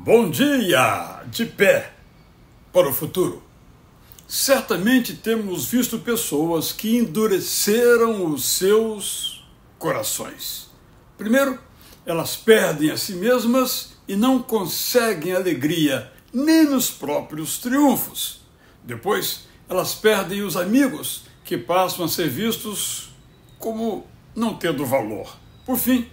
Bom dia! De pé para o futuro. Certamente temos visto pessoas que endureceram os seus corações. Primeiro, elas perdem a si mesmas e não conseguem alegria nem nos próprios triunfos. Depois, elas perdem os amigos que passam a ser vistos como não tendo valor. Por fim,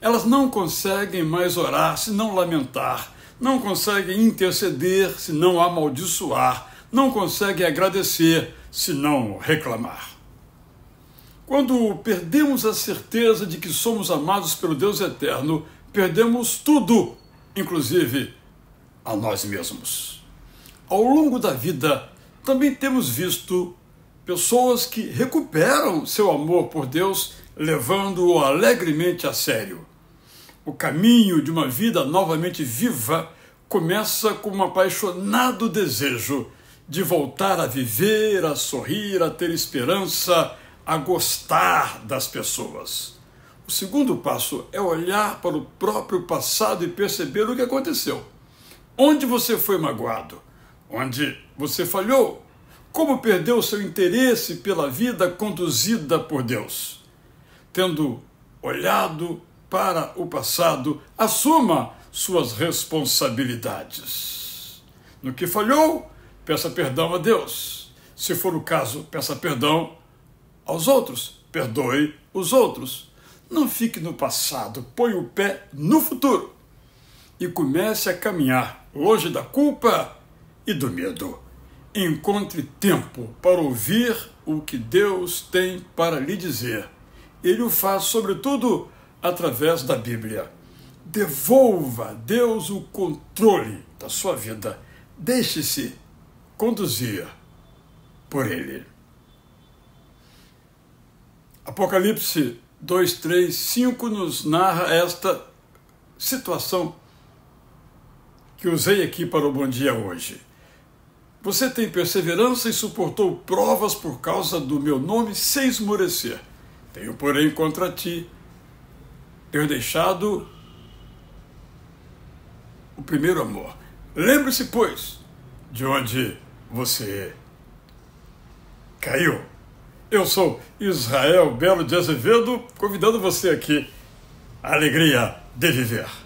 elas não conseguem mais orar se não lamentar não consegue interceder se não amaldiçoar, não consegue agradecer se não reclamar. Quando perdemos a certeza de que somos amados pelo Deus eterno, perdemos tudo, inclusive a nós mesmos. Ao longo da vida, também temos visto pessoas que recuperam seu amor por Deus, levando-o alegremente a sério. O caminho de uma vida novamente viva começa com um apaixonado desejo de voltar a viver, a sorrir, a ter esperança, a gostar das pessoas. O segundo passo é olhar para o próprio passado e perceber o que aconteceu. Onde você foi magoado? Onde você falhou? Como perdeu seu interesse pela vida conduzida por Deus? Tendo olhado, para o passado, assuma suas responsabilidades. No que falhou, peça perdão a Deus. Se for o caso, peça perdão aos outros. Perdoe os outros. Não fique no passado, põe o pé no futuro e comece a caminhar longe da culpa e do medo. Encontre tempo para ouvir o que Deus tem para lhe dizer. Ele o faz, sobretudo, através da Bíblia. Devolva a Deus o controle da sua vida. Deixe-se conduzir por Ele. Apocalipse 2, 3, 5 nos narra esta situação que usei aqui para o Bom Dia hoje. Você tem perseverança e suportou provas por causa do meu nome sem esmorecer. Tenho, porém, contra ti ter deixado o primeiro amor. Lembre-se, pois, de onde você caiu. Eu sou Israel Belo de Azevedo, convidando você aqui. Alegria de viver.